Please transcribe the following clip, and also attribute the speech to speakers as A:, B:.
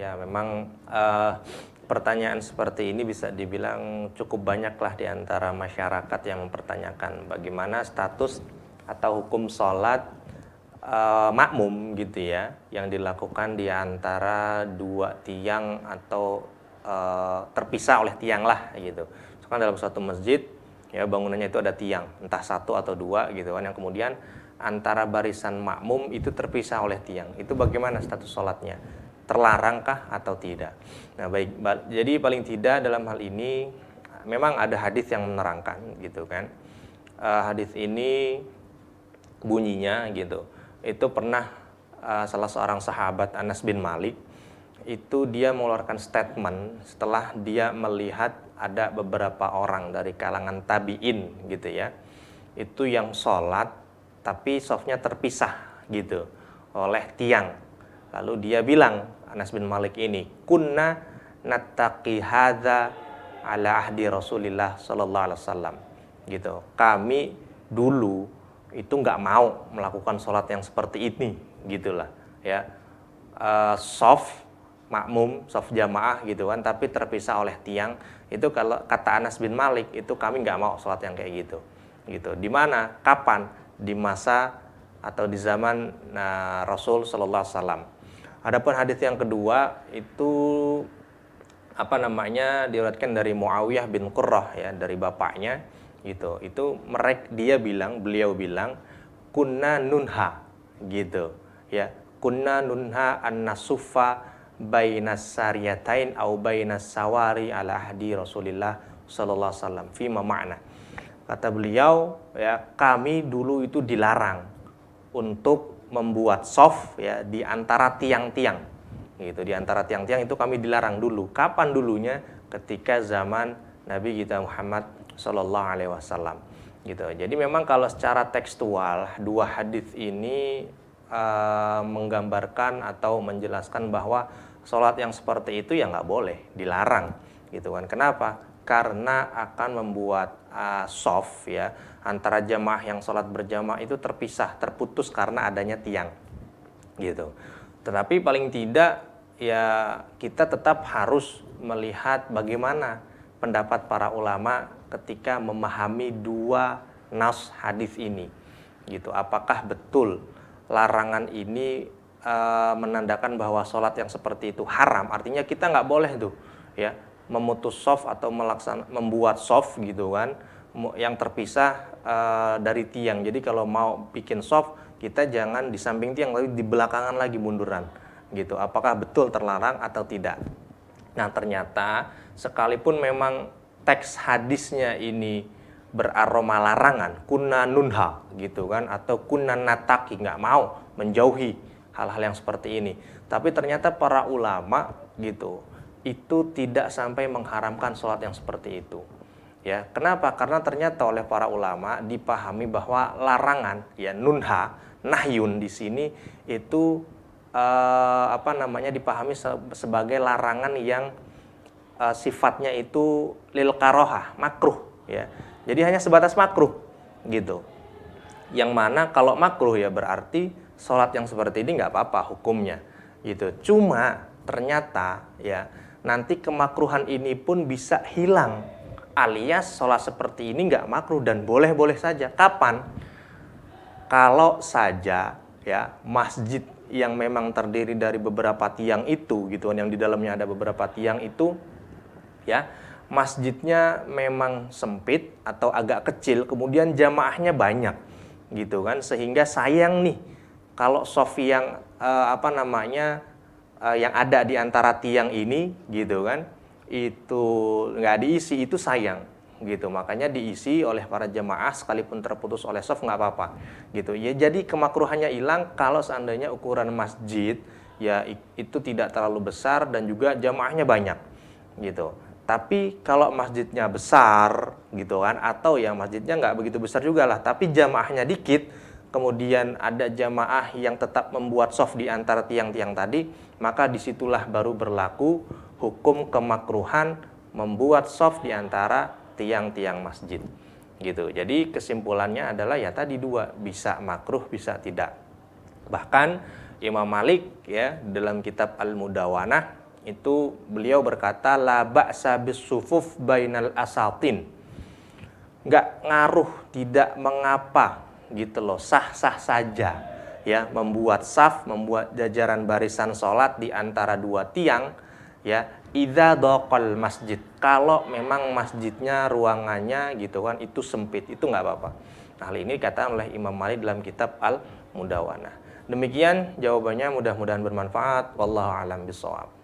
A: Ya, memang uh, pertanyaan seperti ini bisa dibilang cukup banyaklah di antara masyarakat yang mempertanyakan bagaimana status atau hukum sholat uh, makmum gitu ya, yang dilakukan di antara dua tiang atau uh, terpisah oleh tiang lah gitu. Soalnya dalam suatu masjid ya bangunannya itu ada tiang, entah satu atau dua gitu kan, yang kemudian antara barisan makmum itu terpisah oleh tiang. Itu bagaimana status sholatnya? terlarangkah atau tidak. Nah, baik jadi paling tidak dalam hal ini memang ada hadis yang menerangkan gitu kan. Uh, hadis ini bunyinya gitu. Itu pernah uh, salah seorang sahabat Anas bin Malik itu dia mengeluarkan statement setelah dia melihat ada beberapa orang dari kalangan tabiin gitu ya. Itu yang sholat tapi softnya terpisah gitu oleh tiang. Lalu dia bilang, Anas bin Malik ini kunna nattaqi hadza ala ahdi Rasulillah sallallahu alaihi wasallam gitu kami dulu itu nggak mau melakukan sholat yang seperti ini gitulah ya e, eh, soft makmum soft jamaah gitu kan tapi terpisah oleh tiang itu kalau kata Anas bin Malik itu kami nggak mau sholat yang kayak gitu gitu di mana kapan di masa atau di zaman nah, Rasul Shallallahu Alaihi Wasallam Adapun hadis yang kedua itu apa namanya diriwayatkan dari Muawiyah bin Qurrah ya dari bapaknya gitu. Itu merek dia bilang, beliau bilang kunna nunha gitu ya. Kunna nunha an-nasufa bainas sariyatain au bainas sawari ala ahdi Rasulillah sallallahu alaihi wasallam fima makna. Kata beliau ya, kami dulu itu dilarang untuk membuat soft ya di antara tiang-tiang gitu di antara tiang-tiang itu kami dilarang dulu kapan dulunya ketika zaman Nabi kita Muhammad Shallallahu Alaihi Wasallam gitu jadi memang kalau secara tekstual dua hadis ini uh, menggambarkan atau menjelaskan bahwa sholat yang seperti itu ya nggak boleh dilarang gitu kan. Kenapa? Karena akan membuat uh, soft ya antara jamaah yang sholat berjamaah itu terpisah, terputus karena adanya tiang gitu. Tetapi paling tidak ya kita tetap harus melihat bagaimana pendapat para ulama ketika memahami dua nas hadis ini gitu apakah betul larangan ini e, menandakan bahwa sholat yang seperti itu haram artinya kita nggak boleh tuh ya memutus soft atau melaksan membuat soft gitu kan yang terpisah uh, dari tiang. Jadi kalau mau bikin soft kita jangan di samping tiang tapi di belakangan lagi munduran gitu. Apakah betul terlarang atau tidak? Nah, ternyata sekalipun memang teks hadisnya ini beraroma larangan, kuna nunha gitu kan atau kuna nataki nggak mau menjauhi hal-hal yang seperti ini. Tapi ternyata para ulama gitu itu tidak sampai mengharamkan sholat yang seperti itu. Ya, kenapa? Karena ternyata oleh para ulama dipahami bahwa larangan ya nunha, nahyun di sini itu eh, apa namanya dipahami sebagai larangan yang eh, sifatnya itu lil karohah, makruh ya. Jadi hanya sebatas makruh gitu. Yang mana kalau makruh ya berarti sholat yang seperti ini nggak apa-apa hukumnya gitu. Cuma ternyata ya nanti kemakruhan ini pun bisa hilang alias sholat seperti ini nggak makruh dan boleh-boleh saja. Kapan? Kalau saja ya masjid yang memang terdiri dari beberapa tiang itu gitu yang di dalamnya ada beberapa tiang itu ya masjidnya memang sempit atau agak kecil kemudian jamaahnya banyak gitu kan sehingga sayang nih kalau sof yang eh, apa namanya uh, yang ada di antara tiang ini gitu kan itu nggak diisi itu sayang gitu makanya diisi oleh para jemaah sekalipun terputus oleh soft nggak apa-apa gitu ya jadi kemakruhannya hilang kalau seandainya ukuran masjid ya itu tidak terlalu besar dan juga jemaahnya banyak gitu tapi kalau masjidnya besar gitu kan atau yang masjidnya nggak begitu besar juga lah tapi jemaahnya dikit kemudian ada jamaah yang tetap membuat soft di antara tiang-tiang tadi, maka disitulah baru berlaku hukum kemakruhan membuat soft di antara tiang-tiang masjid. Gitu. Jadi kesimpulannya adalah ya tadi dua, bisa makruh, bisa tidak. Bahkan Imam Malik ya dalam kitab Al-Mudawanah itu beliau berkata la ba'sa sufuf bainal asatin. Enggak ngaruh, tidak mengapa gitu loh sah-sah saja ya membuat saf membuat jajaran barisan sholat di antara dua tiang ya Ida dokol masjid. Kalau memang masjidnya ruangannya gitu kan itu sempit itu nggak apa-apa. Nah, hal ini kata oleh Imam Malik dalam kitab Al Mudawana. Demikian jawabannya mudah-mudahan bermanfaat. Wallahu alam bisawab.